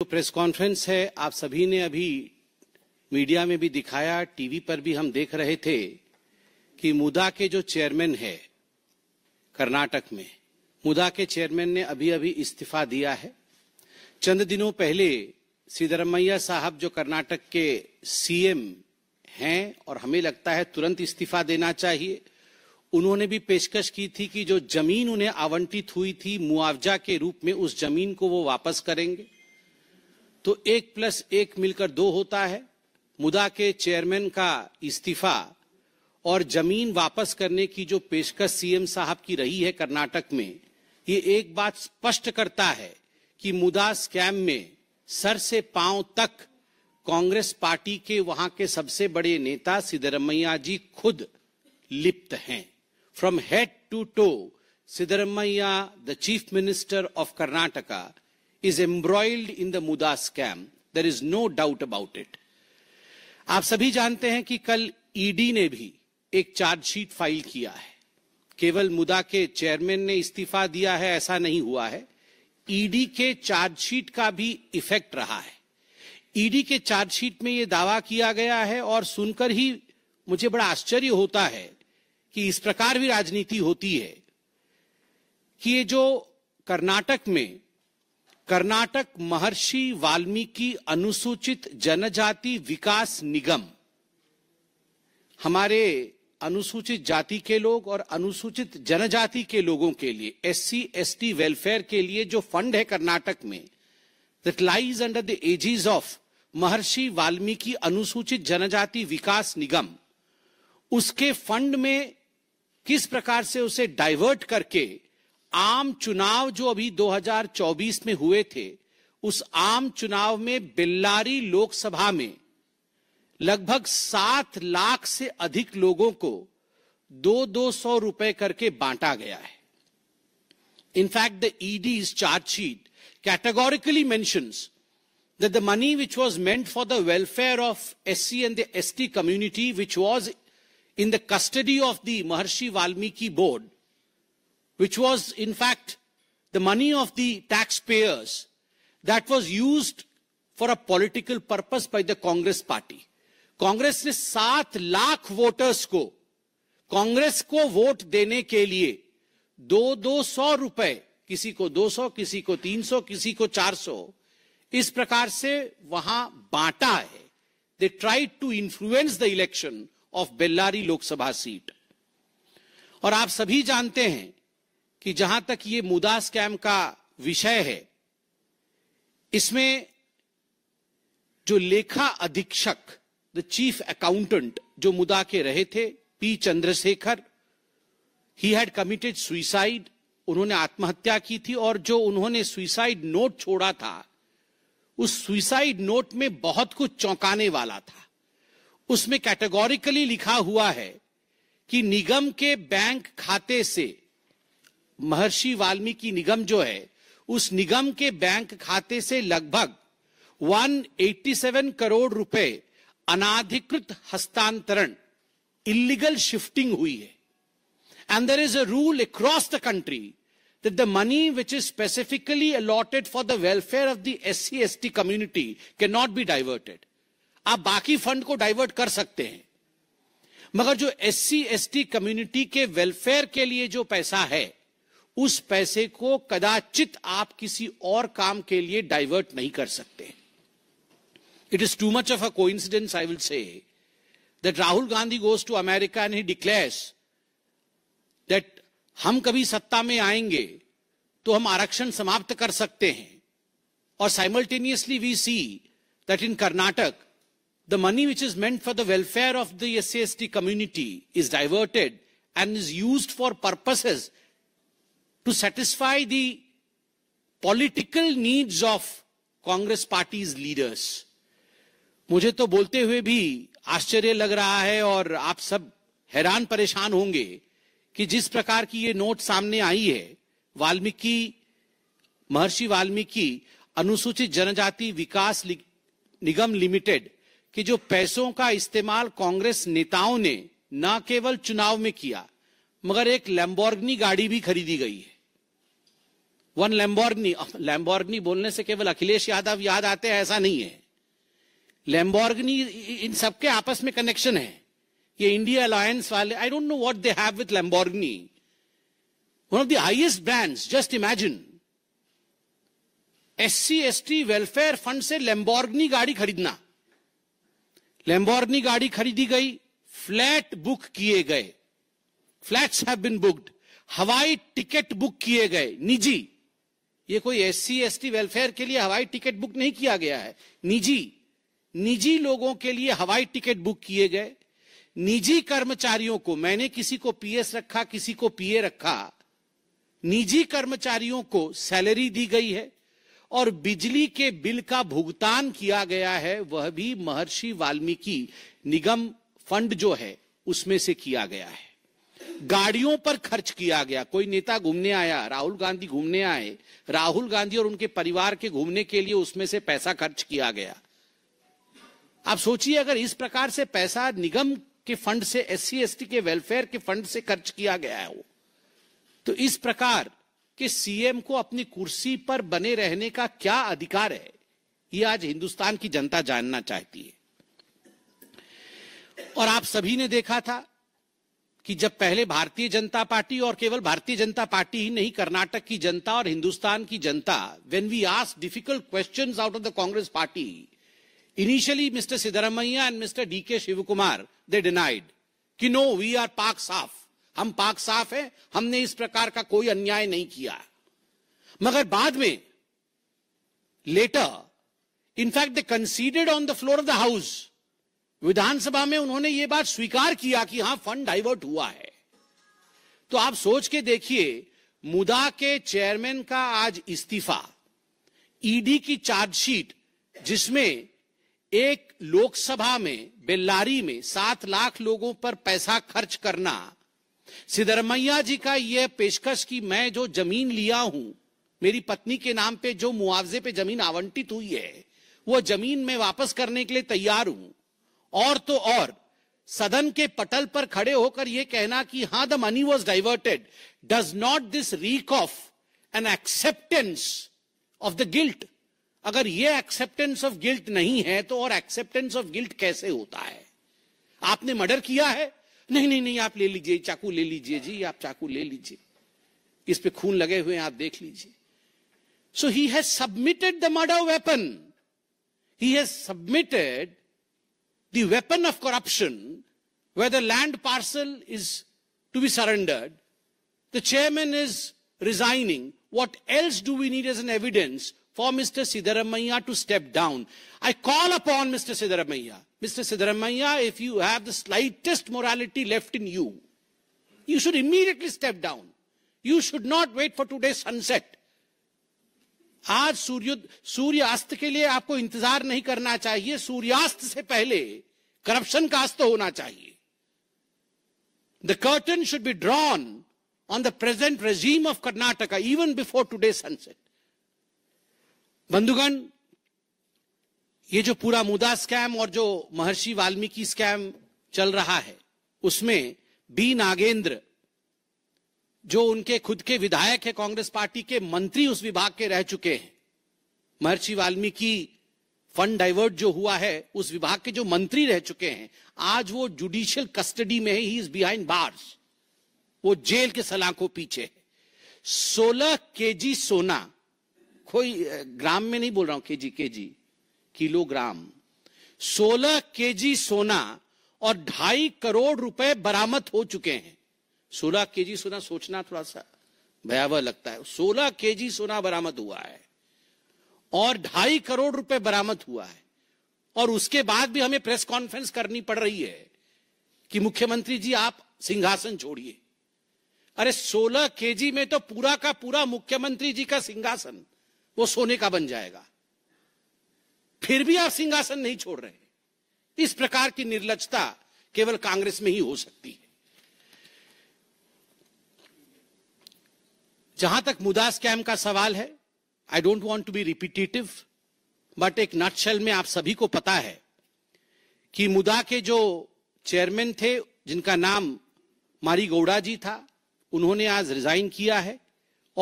जो तो press conference है आप सभी ने अभी मीडिया में भी दिखाया टीवी पर भी हम देख रहे थे कि मुदा के जो चेयरमैन है कर्नाटक में मुदा के चेयरमैन ने अभी अभी इस्तीफा दिया है चंद दिनों पहले सिद्धरमैया साहब जो कर्नाटक के सीएम हैं और हमें लगता है तुरंत इस्तीफा देना चाहिए उन्होंने भी पेशकश की थी कि जो जमीन उन्हें आवंटित हुई थी मुआवजा के रूप में उस जमीन को वो वापस करेंगे तो एक प्लस एक मिलकर दो होता है मुदा के चेयरमैन का इस्तीफा और जमीन वापस करने की जो पेशकश सीएम साहब की रही है कर्नाटक में ये एक बात स्पष्ट करता है कि मुदा स्कैम में सर से पांव तक कांग्रेस पार्टी के वहां के सबसे बड़े नेता सिद्धरमैया जी खुद लिप्त हैं from head to toe Siddaramaiah the chief minister of Karnataka is embroiled in the MUDA scam there is no doubt about it आप सभी जानते हैं कि कल ईडी e ने भी एक चार्जशीट फाइल किया है केवल मुदा के चेयरमैन ने इस्तीफा दिया है ऐसा नहीं हुआ है ईडी e के चार्जशीट का भी इफेक्ट रहा है ईडी e के चार्जशीट में यह दावा किया गया है और सुनकर ही मुझे बड़ा आश्चर्य होता है कि इस प्रकार भी राजनीति होती है कि ये जो कर्नाटक में कर्नाटक महर्षि वाल्मीकि अनुसूचित जनजाति विकास निगम हमारे अनुसूचित जाति के लोग और अनुसूचित जनजाति के लोगों के लिए एससी एसटी वेलफेयर के लिए जो फंड है कर्नाटक में that lies under the aegis of Maharshi Valmiki अनुसूचित जनजाति विकास निगम उसके फंड में किस प्रकार से उसे डाइवर्ट करके आम चुनाव जो अभी 2024 में हुए थे उस आम चुनाव में बिल्लारी लोकसभा में लगभग सात लाख से अधिक लोगों को दो दो सौ रुपए करके बांटा गया है in fact the ED is chargesheet categorically मैं the money which was meant for the welfare of S C and the S T community which was in the custody of the Maharshi Valmiki board which was in fact the money of the taxpayers that was used for a political purpose by the Congress party Congress ने सात lakh voters को कांग्रेस को vote देने के लिए दो दो सौ रुपए किसी को दो सौ किसी को तीन सौ किसी को चार सौ इस प्रकार से वहां बांटा है they tried to influence the election of Bellary Lok Sabha seat और आप सभी जानते हैं कि जहां तक ये मुदा स्कैम का विषय है इसमें जो लेखा अधीक्षक द चीफ अकाउंटेंट जो मुदा के रहे थे P Chandrashekhar he had committed suicide उन्होंने आत्महत्या की थी और जो उन्होंने सुइसाइड नोट छोड़ा था उस सुइसाइड नोट में बहुत कुछ चौंकाने वाला था उसमें कैटेगोरिकली लिखा हुआ है कि निगम के बैंक खाते से महर्षि वाल्मीकि निगम जो है उस निगम के बैंक खाते से लगभग 187 करोड़ रुपए अनाधिकृत हस्तांतरण इलीगल शिफ्टिंग हुई है and there is a rule across the country the money which is specifically allotted for the welfare of the S C S T community can not be diverted आप बाकी फंड को divert कर सकते हैं मगर जो S C S T community के welfare के लिए जो पैसा है उस पैसे को कदाचित आप किसी और काम के लिए डाइवर्ट नहीं कर सकते it is too much of a coincidence I will say that Rahul Gandhi goes to America and he declares that हम कभी सत्ता में आएंगे तो हम आरक्षण समाप्त कर सकते हैं और simultaneously we see that in Karnataka the money which is meant for the welfare of the S C S T community is diverted and is use for purposes to satisfy the political needs of Congress party's leaders मुझे तो बोलते हुए भी आश्चर्य लग रहा है और आप सब हैरान परेशान होंगे कि जिस प्रकार की ये नोट सामने आई है वाल्मीकि महर्षि वाल्मीकि अनुसूचित जनजाति विकास निगम लिमिटेड के जो पैसों का इस्तेमाल कांग्रेस नेताओं ने न केवल चुनाव में किया मगर एक लैम्बोर्गनी गाड़ी भी खरीदी गई है वन लैम्बोर्गनी लैम्बोर्गनी बोलने से केवल अखिलेश यादव याद आते हैं ऐसा नहीं है लैम्बोर्गनी इन सबके आपस में कनेक्शन है ये इंडिया अलायंस वाले I don't know what they have with Lamborghini one of the highest brands just imagine S C S T welfare fund से लेम्बोर्गनी गाड़ी खरीदना लेम्बोर्गनी गाड़ी खरीदी गई फ्लैट बुक किए गए फ्लैट्स हैव बिन बुक्ड हवाई टिकट बुक किए गए निजी ये कोई S C S T welfare के लिए हवाई टिकट बुक नहीं किया गया है निजी निजी लोगों के लिए हवाई टिकट बुक किए गए निजी कर्मचारियों को मैंने किसी को पीएस रखा किसी को पीए रखा निजी कर्मचारियों को सैलरी दी गई है और बिजली के बिल का भुगतान किया गया है वह भी महर्षि वाल्मीकि निगम फंड जो है उसमें से किया गया है गाड़ियों पर खर्च किया गया कोई नेता घूमने आया राहुल गांधी घूमने आए राहुल गांधी और उनके परिवार के घूमने के लिए उसमें से पैसा खर्च किया गया आप सोचिए अगर इस प्रकार से पैसा निगम के फंड से एस सी के वेलफेयर के फंड से खर्च किया गया है वो तो इस प्रकार के सीएम को अपनी कुर्सी पर बने रहने का क्या अधिकार है ये आज हिंदुस्तान की जनता जानना चाहती है और आप सभी ने देखा था कि जब पहले भारतीय जनता पार्टी और केवल भारतीय जनता पार्टी ही नहीं कर्नाटक की जनता और हिंदुस्तान की जनता when we ask difficult question out of the Congress party initially mister Siddaramaiah and mister D K Shiv Kumar they denied कि नो वी आर पाक साफ हम पाक साफ है हमने इस प्रकार का कोई अन्याय नहीं किया मगर बाद में later in fact they conceded on the floor of the house Vidhan Sabha में उन्होंने ये बात स्वीकार किया कि हां फंड डाइवर्ट हुआ है तो आप सोच के देखिए मुदा के चेयरमैन का आज इस्तीफा ईडी की चार्जशीट जिसमें एक लोकसभा में बेल्लारी में सात लाख लोगों पर पैसा खर्च करना सिद्धरमैया जी का यह पेशकश कि मैं जो जमीन लिया हूं मेरी पत्नी के नाम पे जो मुआवजे पे जमीन आवंटित हुई है वो जमीन मैं वापस करने के लिए तैयार हूं और तो और सदन के पटल पर खड़े होकर यह कहना कि हां the money was diverted does not this reek of an acceptance of the guilt अगर यह एक्सेप्टेंस ऑफ गिल्ट नहीं है तो और एक्सेप्टेंस ऑफ गिल्ट कैसे होता है आपने मर्डर किया है नहीं नहीं नहीं आप ले लीजिए चाकू ले लीजिए जी आप चाकू ले लीजिए इस पे खून लगे हुए हैं आप देख लीजिए so he has submitted the murder weapon he has submitted the weapon of corruption, where the land parcel is to be surrendered, the chairman is resigning. What else do we need as an evidence for Mr. Siddharamaya to step down? I call upon Mr. Siddharamaya. Mr. Siddharamaya, if you have the slightest morality left in you, you should immediately step down. You should not wait for today's sunset. आज सूर्य सूर्यास्त के लिए आपको इंतजार नहीं करना चाहिए सूर्यास्त से पहले करप्शन का अस्त होना चाहिए the curtain should be drawn on the present regime of Karnataka even before today sunset बंधुगण ये जो पूरा मुदा स्कैम और जो महर्षि वाल्मीकि स्कैम चल रहा है उसमें बी नागेंद्र जो उनके खुद के विधायक है कांग्रेस पार्टी के मंत्री उस विभाग के रह चुके हैं महर्षि वाल्मीकि फंड डाइवर्ट जो हुआ है उस विभाग के जो मंत्री रह चुके हैं आज वो जुडिशियल कस्टडी में ही इज बिहाइंड बार्स वो जेल के सलाखों पीछे है सोलह के सोना कोई ग्राम में नहीं बोल रहा हूं केजी केजी किलोग्राम सोलह के सोना और ढाई करोड़ रुपए बरामद हो चुके हैं सोलह के सोना सोचना थोड़ा सा भयावह लगता है सोलह के सोना बरामद हुआ है और ढाई करोड़ रुपए बरामद हुआ है और उसके बाद भी हमें प्रेस कॉन्फ्रेंस करनी पड़ रही है कि मुख्यमंत्री जी आप सिंहासन छोड़िए अरे 16 केजी में तो पूरा का पूरा मुख्यमंत्री जी का सिंहासन वो सोने का बन जाएगा फिर भी आप सिंहासन नहीं छोड़ रहे इस प्रकार की निर्लजता केवल कांग्रेस में ही हो सकती है जहां तक मुदास कैम का सवाल है I don't want to be repetitive but एक नटशल में आप सभी को पता है कि मुदा के जो चेयरमैन थे जिनका नाम मारी गौड़ा जी था उन्होंने आज रिजाइन किया है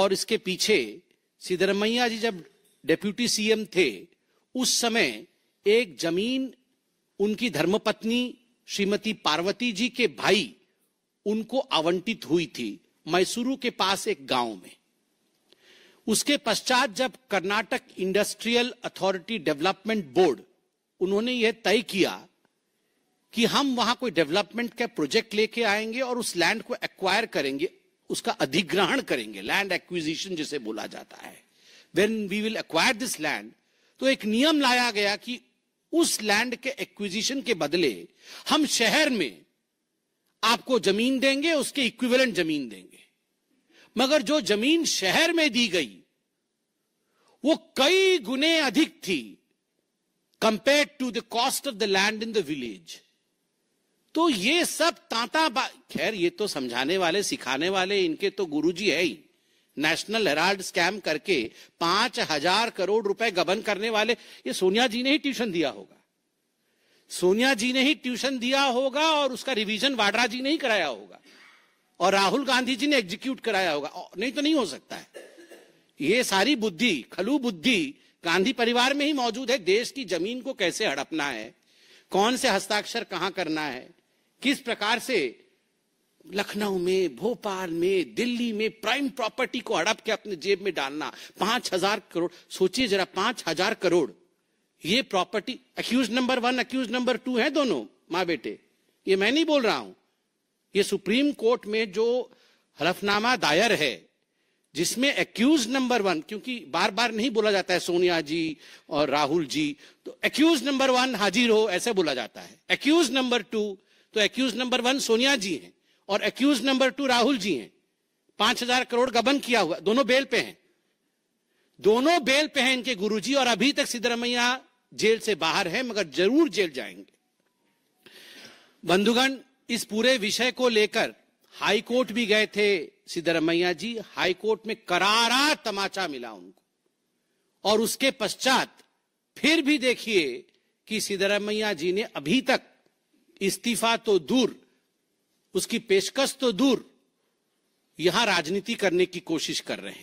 और इसके पीछे सिद्धरमैया जी जब डेप्यूटी सीएम थे उस समय एक जमीन उनकी धर्मपत्नी श्रीमती पार्वती जी के भाई उनको आवंटित हुई थी मैसूरू के पास एक गांव में उसके पश्चात जब Karnataka industrial authority development board उन्होंने यह तय किया कि हम वहां कोई डेवलपमेंट का प्रोजेक्ट लेके आएंगे और उस लैंड को एक्वायर करेंगे उसका अधिग्रहण करेंगे लैंड एक्विजिशन जिसे बोला जाता है when we will acquire this land तो एक नियम लाया गया कि उस लैंड के एक्विजिशन के बदले हम शहर में आपको जमीन देंगे उसके इक्विवेलेंट जमीन देंगे मगर जो जमीन शहर में दी गई वो कई गुने अधिक थी compare to the cost of the land in the village तो ये सब तांता खैर ये तो समझाने वाले सिखाने वाले इनके तो गुरुजी है ही नेशनल हेराल्ड स्कैम करके पांच हजार करोड़ रुपए गबन करने वाले ये सोनिया जी ने ही ट्यूशन दिया होगा सोनिया जी ने ही ट्यूशन दिया होगा और उसका रिवीजन वाड्रा जी ने ही कराया होगा और राहुल गांधी जी ने एग्जीक्यूट कराया होगा नहीं तो नहीं हो सकता है ये सारी बुद्धि खलू बुद्धि गांधी परिवार में ही मौजूद है देश की जमीन को कैसे हड़पना है कौन से हस्ताक्षर कहां करना है किस प्रकार से लखनऊ में भोपाल में दिल्ली में प्राइम प्रॉपर्टी को हड़प के अपने जेब में डालना पांच हजार करोड़ सोचिए जरा पांच हजार करोड़ ये property accused number one accused number two है दोनों माँ बेटे ये मैं नहीं बोल रहा हूं ये सुप्रीम कोर्ट में जो हलफनामा दायर है जिसमें एक्यूज नंबर वन क्योंकि बार बार नहीं बोला जाता है सोनिया जी और राहुल जी तो एक्यूज नंबर वन हाजिर हो ऐसे बोला जाता है एक्यूज नंबर टू तो accused number one Sonia ji हैं और accused number two Rahul ji हैं पांच हजार करोड़ गबन किया हुआ दोनों बेल पे हैं दोनों बेल पे हैं इनके गुरुजी और अभी तक सिद्धरमैया जेल से बाहर है मगर जरूर जेल जाएंगे बंधुगण इस पूरे विषय को लेकर हाई कोर्ट भी गए थे सिद्धरमैया जी हाई कोर्ट में करारा तमाचा मिला उनको और उसके पश्चात फिर भी देखिए कि सिद्धरमैया जी ने अभी तक इस्तीफा तो दूर उसकी पेशकश तो दूर यहां राजनीति करने की कोशिश कर रहे हैं